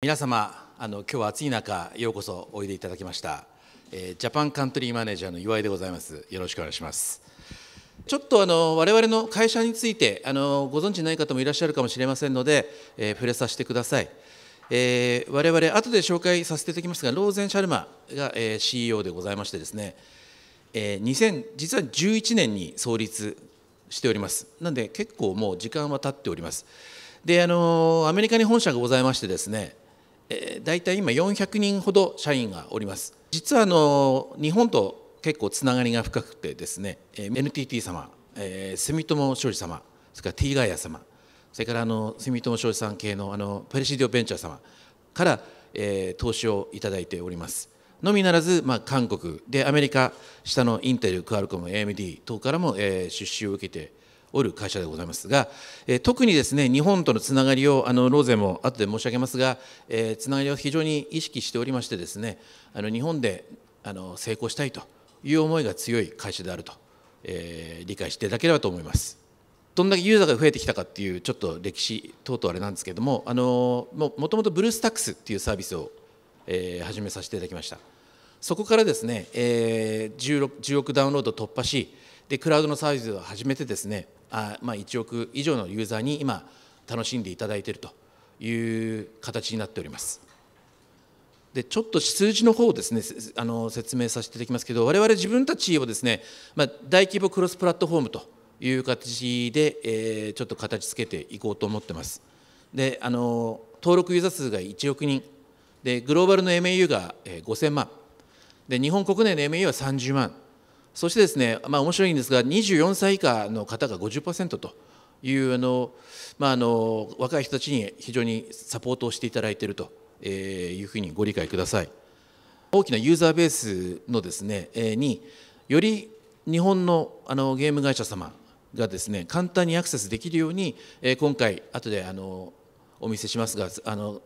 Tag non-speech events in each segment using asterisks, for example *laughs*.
皆様あの今日は暑い中ようこそおいでいただきました、えー、ジャパンカントリーマネージャーの岩井でございますよろしくお願いしますちょっとあの我々の会社についてあのご存知ない方もいらっしゃるかもしれませんので、えー、触れさせてください、えー、我々後で紹介させていただきますがローゼン・シャルマが、えー、CEO でございましてですね、えー、2000実は11年に創立しておりますなんで結構もう時間は経っておりますであのアメリカに本社がございましてですねえー、大体今400人ほど社員がおります実はあの日本と結構つながりが深くてですね、えー、NTT 様、えー、住友商事様それから T ガイア様それからあの住友商事さん系のあのプレシディオベンチャー様から、えー、投資をいただいておりますのみならず、まあ、韓国でアメリカ下のインテルクアルコム AMD 等からも、えー、出資を受けておる会社でございますが、え特にですね日本とのつながりをあのローゼも後で申し上げますが、えつながりを非常に意識しておりましてですねあの日本であの成功したいという思いが強い会社であると、え理解していただければと思います。どんだけユーザーが増えてきたかっていうちょっと歴史等々あれなんですけどもあのもともとブルースタックスっていうサービスを、え始めさせていただきましたそこからですね、え 10, 10億ダウンロード突破しでクラウドのサービスを始めてですねあ、まあ、1億以上のユーザーに今楽しんでいただいているという形になっております。でちょっと数字の方をですねあの説明させていただきますけど我々自分たちをですね、まあ、大規模クロスプラットフォームという形で、えー、ちょっと形つけていこうと思ってます。であの登録ユーザー数が1億人でグローバルの MAU が5000万で日本国内の MAU は30万そしてですね、まあ、面白いんですが24歳以下の方が50%というあの、まあ、あの若い人たちに非常にサポートをしていただいているというふうにご理解ください。大きなユーザーベースのですねにより日本のあのゲーム会社様がですね簡単にアクセスできるように今回後であのお見せしますがあの、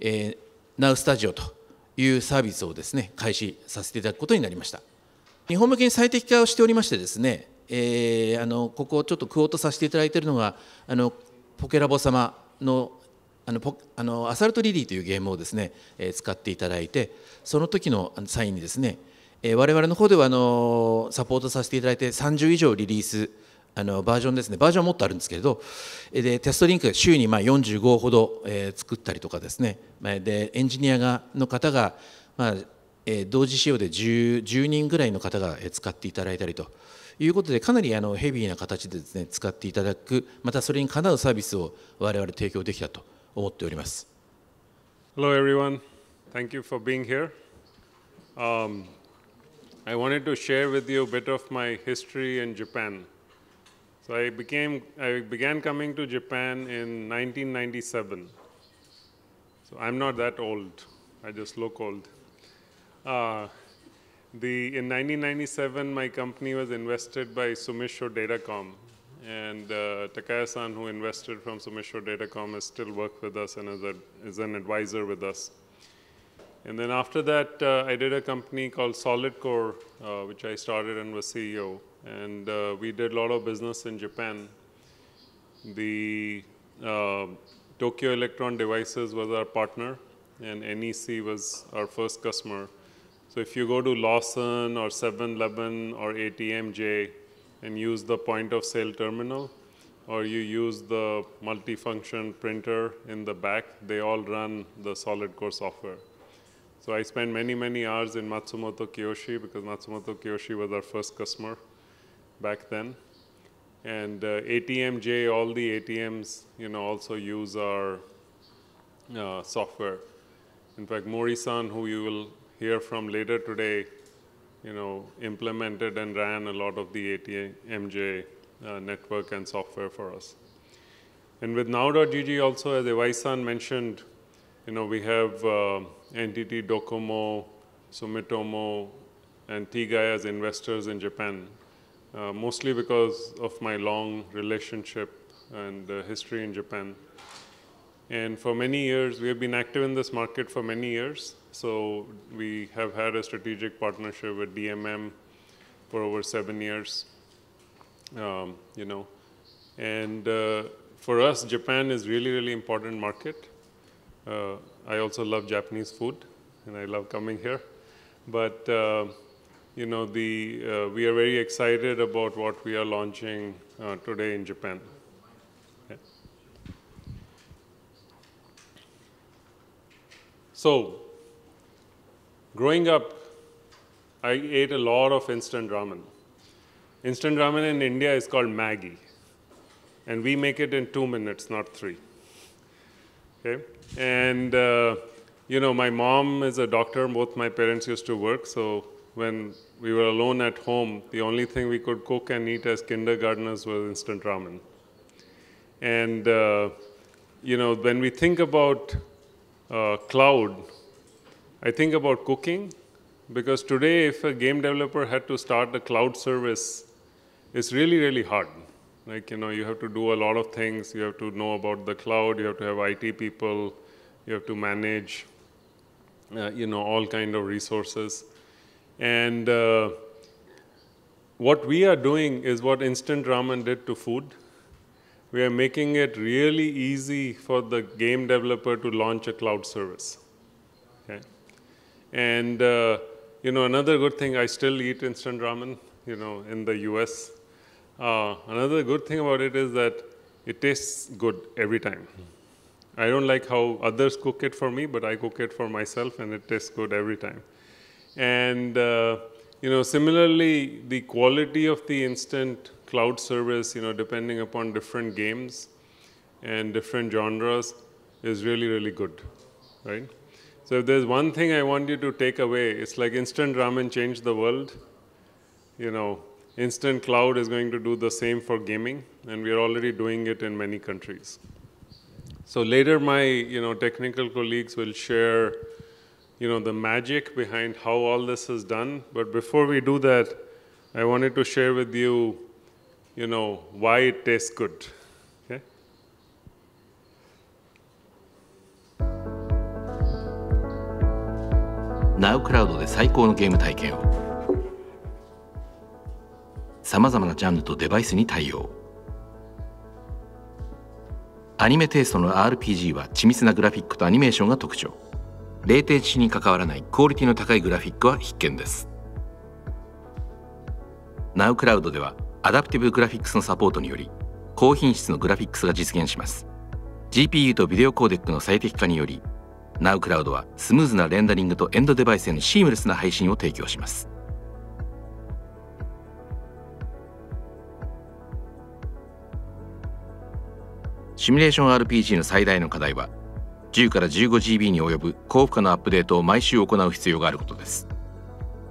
え Now スタジオというサービスをですね開始させていただくことになりました。日本向けに最適化をしておりましてですね、えー、あのここをちょっとクオートさせていただいているのがあのポケラボ様のあのポあのアサルトリリーというゲームをですね、えー、使っていただいてその時の際にですね、えー、我々の方ではあのサポートさせていただいて30以上リリースあのバージョンですねバージョンはもっとあるんですけれどでテストリンク週にまあ45ほど、えー、作ったりとかですねでエンジニアがの方がまあえー、同時使用で 10, 10, 人ぐらいの方が使っていただいたりということでかなりあのヘビーな形でです、ね、使っていただくまたそれにかなうサービスを我々提供できたと思っております。Hello everyone, thank you for being here.、Um, I wanted to share with you a bit of my history in Japan. So I became I began coming to Japan in 1997. So I'm not that old. I just look old. Uh, the, in 1997, my company was invested by Sumisho Datacom. And uh, Takaya-san, who invested from Sumisho Datacom, is still work with us and is, a, is an advisor with us. And then after that, uh, I did a company called SolidCore, uh, which I started and was CEO. And uh, we did a lot of business in Japan. The uh, Tokyo Electron Devices was our partner, and NEC was our first customer. So if you go to Lawson or 7-Eleven or ATMJ and use the point of sale terminal, or you use the multifunction printer in the back, they all run the solid core software. So I spent many, many hours in Matsumoto Kiyoshi because Matsumoto Kiyoshi was our first customer back then. And uh, ATMJ, all the ATMs, you know, also use our uh, software. In fact, Mori-san, who you will hear from later today, you know, implemented and ran a lot of the ATMJ uh, network and software for us. And with now.gg also, as Evaisan mentioned, you know, we have uh, NTT Docomo, Sumitomo, and Tigai as investors in Japan, uh, mostly because of my long relationship and uh, history in Japan. And for many years, we have been active in this market for many years. So we have had a strategic partnership with DMM for over seven years, um, you know. And uh, for us, Japan is really, really important market. Uh, I also love Japanese food, and I love coming here. But uh, you know, the uh, we are very excited about what we are launching uh, today in Japan. So Growing up, I ate a lot of instant ramen. Instant ramen in India is called Maggi, and we make it in two minutes, not three. Okay? And, uh, you know, my mom is a doctor, both my parents used to work, so when we were alone at home, the only thing we could cook and eat as kindergartners was instant ramen. And, uh, you know, when we think about uh, cloud, I think about cooking because today if a game developer had to start a cloud service, it's really, really hard. Like, you know, you have to do a lot of things. You have to know about the cloud. You have to have IT people. You have to manage, uh, you know, all kind of resources. And uh, what we are doing is what instant ramen did to food. We are making it really easy for the game developer to launch a cloud service. And, uh, you know, another good thing, I still eat instant ramen, you know, in the US. Uh, another good thing about it is that it tastes good every time. I don't like how others cook it for me, but I cook it for myself and it tastes good every time. And, uh, you know, similarly, the quality of the instant cloud service, you know, depending upon different games and different genres is really, really good, right? So if there's one thing I want you to take away, it's like instant ramen changed the world. You know, instant cloud is going to do the same for gaming, and we are already doing it in many countries. So later my, you know, technical colleagues will share, you know, the magic behind how all this is done. But before we do that, I wanted to share with you, you know, why it tastes good. ナウクラウドで最高のゲーム体験をさまざまなジャンルとデバイスに対応アニメテイストの RPG は緻密なグラフィックとアニメーションが特徴0点値に関わらないクオリティの高いグラフィックは必見です Now Cloud ではアダプティブグラフィックスのサポートにより高品質のグラフィックスが実現します GPU とビデオコーデックの最適化により NowCloud はスムーズなレンダリングとエンドデバイスへのシームレスな配信を提供します。シミュレーション RPG の最大の課題は10から 15GB に及ぶ高負荷のアップデートを毎週行う必要があることです。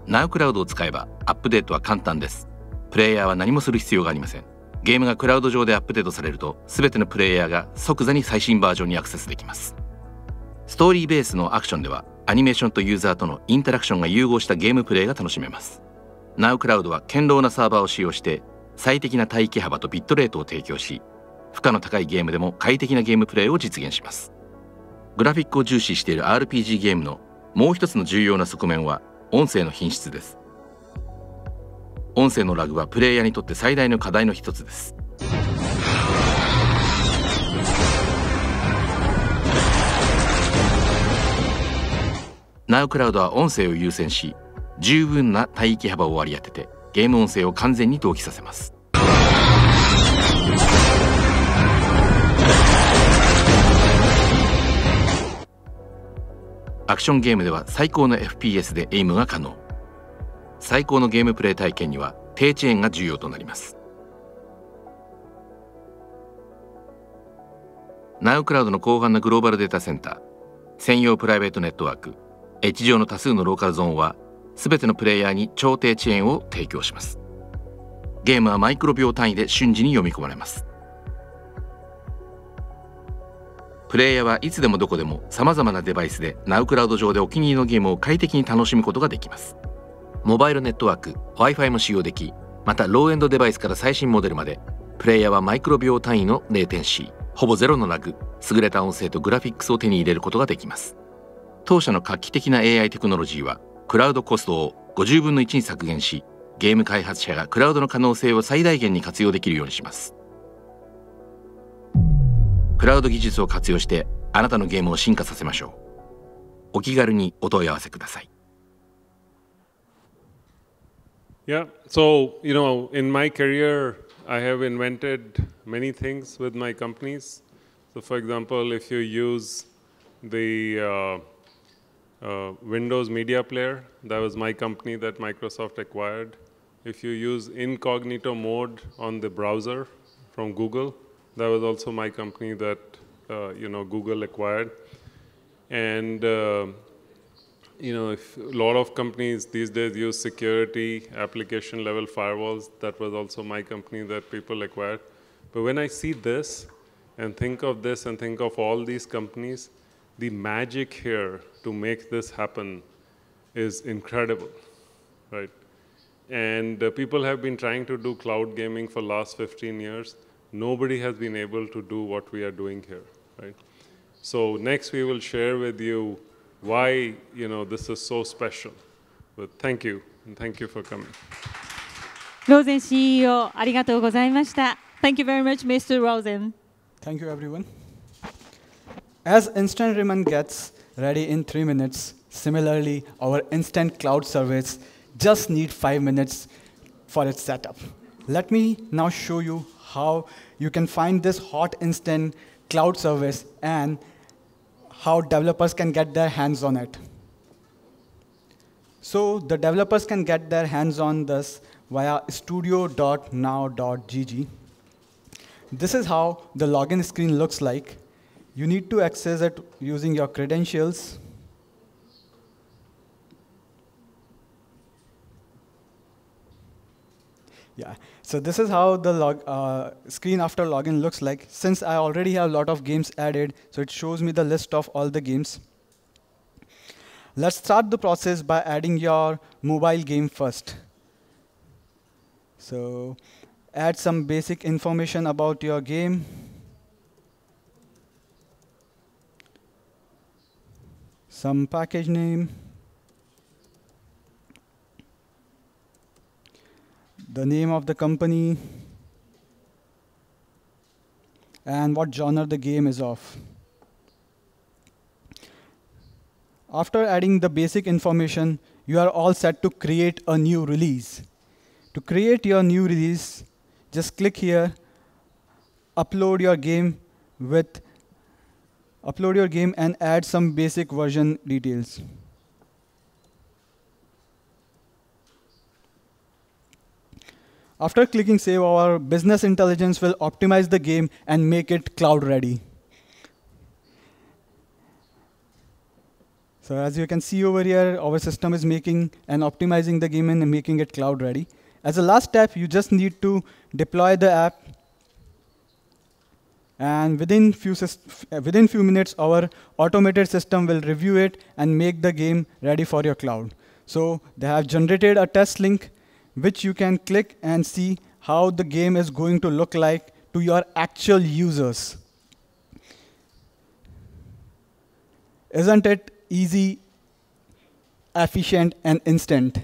NowCloud を使えばアップデートは簡単です。プレイヤーは何もする必要がありません。ゲームがクラウド上でアップデートされると全てのプレイヤーが即座に最新バージョンにアクセスできます。ストーリーベースのアクションではアニメーションとユーザーとのインタラクションが融合したゲームプレイが楽しめます NowCloud は堅牢なサーバーを使用して最適な待機幅とビットレートを提供し負荷の高いゲームでも快適なゲームプレイを実現しますグラフィックを重視している RPG ゲームのもう一つの重要な側面は音声の品質です音声のラグはプレイヤーにとって最大の課題の一つです Now Cloud は音声を優先し十分な帯域幅を割り当ててゲーム音声を完全に同期させますアクションゲームでは最高の FPS でエイムが可能最高のゲームプレイ体験には低チェーンが重要となります NowCloud の広範なグローバルデータセンター専用プライベートネットワーク地上の多数のローカルゾーンは全てのプレイヤーに調停遅延を提供しますゲームはマイクロ秒単位で瞬時に読み込まれますプレイヤーはいつでもどこでもさまざまなデバイスで Now クラウド上でお気に入りのゲームを快適に楽しむことができますモバイルネットワーク Wi-Fi も使用できまたローエンドデバイスから最新モデルまでプレイヤーはマイクロ秒単位の0点 C ほぼゼロのラグ優れた音声とグラフィックスを手に入れることができます当社の画期的な AI テクノロジーはクラウドコストを50分の1に削減しゲーム開発者がクラウドの可能性を最大限に活用できるようにしますクラウド技術を活用してあなたのゲームを進化させましょうお気軽にお問い合わせください Yeah, so, you know, in my career, I have invented many things with my companies. So, for example, if you use the uh, uh, Windows Media Player. That was my company that Microsoft acquired. If you use incognito mode on the browser from Google, that was also my company that uh, you know Google acquired. And uh, you know, if a lot of companies these days use security application level firewalls. That was also my company that people acquired. But when I see this and think of this and think of all these companies, the magic here to make this happen is incredible, right? And uh, people have been trying to do cloud gaming for last 15 years. Nobody has been able to do what we are doing here, right? So next we will share with you why, you know, this is so special. But thank you, and thank you for coming. ローゼン CEO Thank you very much, Mr. Rosen. Thank you, everyone. As instant Raymond gets ready in three minutes. Similarly, our instant cloud service just need five minutes for its setup. Let me now show you how you can find this hot instant cloud service and how developers can get their hands on it. So the developers can get their hands on this via studio.now.gg. This is how the login screen looks like. You need to access it using your credentials. Yeah, so this is how the log, uh, screen after login looks like. Since I already have a lot of games added, so it shows me the list of all the games. Let's start the process by adding your mobile game first. So add some basic information about your game. some package name. The name of the company and what genre the game is of. After adding the basic information, you are all set to create a new release. To create your new release, just click here, upload your game with upload your game and add some basic version details. After clicking save, our business intelligence will optimize the game and make it cloud ready. So as you can see over here, our system is making and optimizing the game and making it cloud ready. As a last step, you just need to deploy the app and within few, uh, within few minutes our automated system will review it and make the game ready for your cloud. So they have generated a test link which you can click and see how the game is going to look like to your actual users. Isn't it easy, efficient, and instant?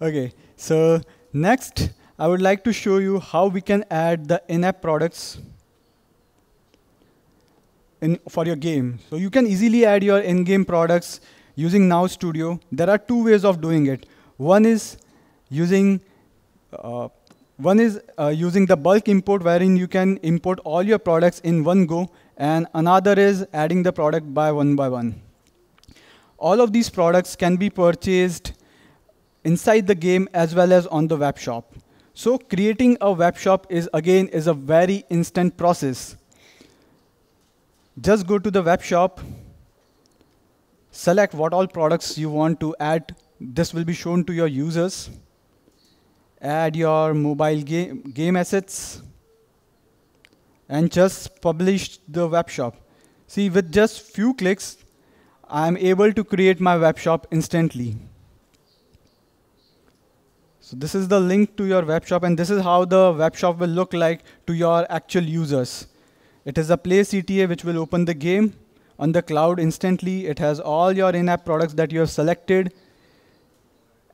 Okay, so next, I would like to show you how we can add the in-app products in, for your game. So you can easily add your in-game products using Now Studio. There are two ways of doing it. One is using uh, one is uh, using the bulk import wherein you can import all your products in one go and another is adding the product by one by one. All of these products can be purchased inside the game as well as on the web shop. So creating a web shop is again is a very instant process. Just go to the web shop, select what all products you want to add. This will be shown to your users. Add your mobile game, game assets and just publish the web shop. See, with just few clicks, I'm able to create my web shop instantly. So this is the link to your web shop, and this is how the web shop will look like to your actual users. It is a Play CTA which will open the game on the cloud instantly. It has all your in-app products that you have selected,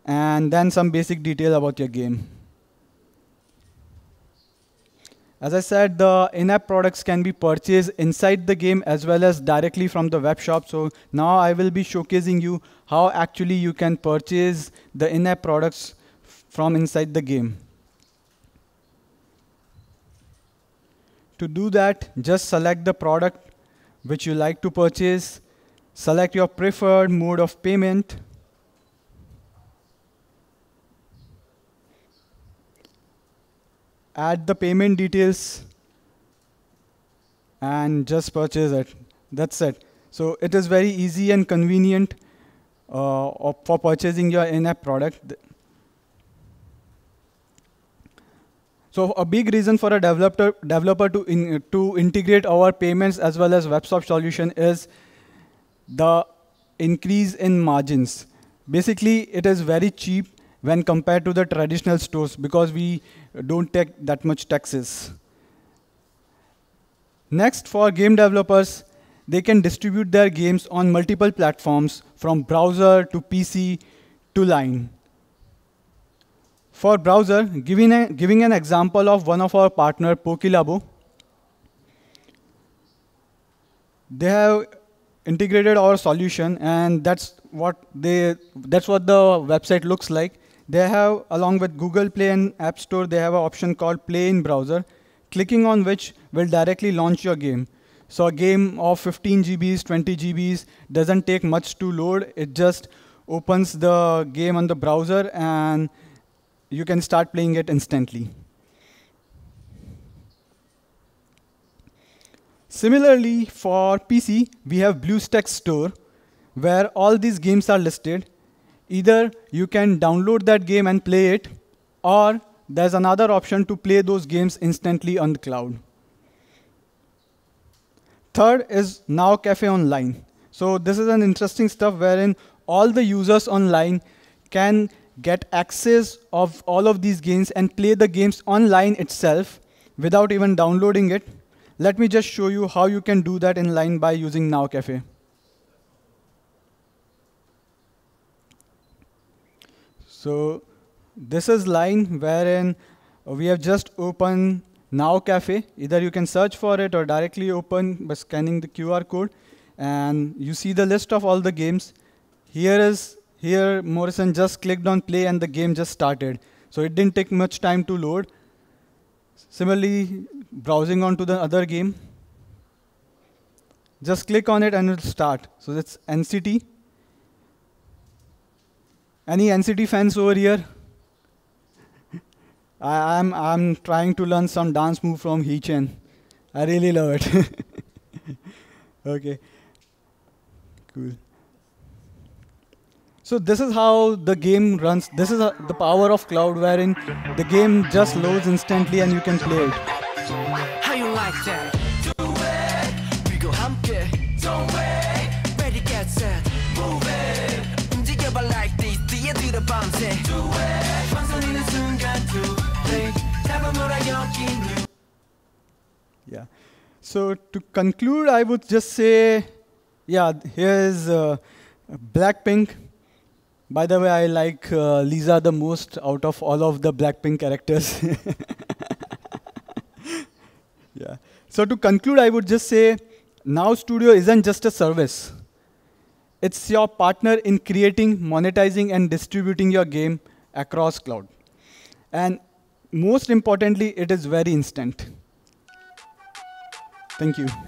and then some basic detail about your game. As I said, the in-app products can be purchased inside the game as well as directly from the web shop. So now I will be showcasing you how actually you can purchase the in-app products from inside the game. To do that, just select the product which you like to purchase, select your preferred mode of payment, add the payment details, and just purchase it. That's it. So it is very easy and convenient uh, for purchasing your in-app product. So a big reason for a developer, developer to, in, to integrate our payments as well as WebSoft solution is the increase in margins. Basically, it is very cheap when compared to the traditional stores because we don't take that much taxes. Next, for game developers, they can distribute their games on multiple platforms from browser to PC to line. For browser, giving, a, giving an example of one of our partner, Pokilabo, they have integrated our solution and that's what they that's what the website looks like they have along with google play and app store they have an option called play in browser clicking on which will directly launch your game so a game of 15 gbs 20 gbs doesn't take much to load it just opens the game on the browser and you can start playing it instantly. Similarly, for PC, we have BlueStacks store where all these games are listed. Either you can download that game and play it, or there's another option to play those games instantly on the cloud. Third is Now Cafe Online. So this is an interesting stuff wherein all the users online can get access of all of these games and play the games online itself without even downloading it. Let me just show you how you can do that in line by using Now Cafe. So this is line wherein we have just opened Now Cafe. Either you can search for it or directly open by scanning the QR code. And you see the list of all the games. Here is here, Morrison just clicked on play and the game just started. So it didn't take much time to load. Similarly, browsing onto the other game, just click on it and it'll start. So that's NCT. Any NCT fans over here? *laughs* I, am I'm, I'm trying to learn some dance move from Hee Chen. I really love it. *laughs* okay. Cool. So this is how the game runs. This is a, the power of cloud wherein the game just loads instantly and you can play it. How you like that? Do it. We go do Don't wait. Ready get set. Move it. 움직여봐 like this. 밤새. Do it. 순간 여기 Yeah. So to conclude, I would just say, yeah, here's uh, Blackpink by the way, I like uh, Lisa the most out of all of the Blackpink characters. *laughs* yeah. So to conclude, I would just say, Now Studio isn't just a service. It's your partner in creating, monetizing, and distributing your game across cloud. And most importantly, it is very instant. Thank you. *laughs*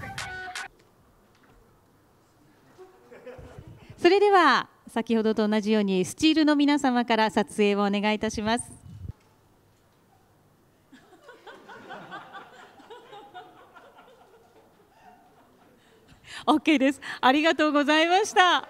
それでは先ほどと同じようにスチールの皆様から撮影をお願いいたします。*laughs* オッケーです。ありがとうございました。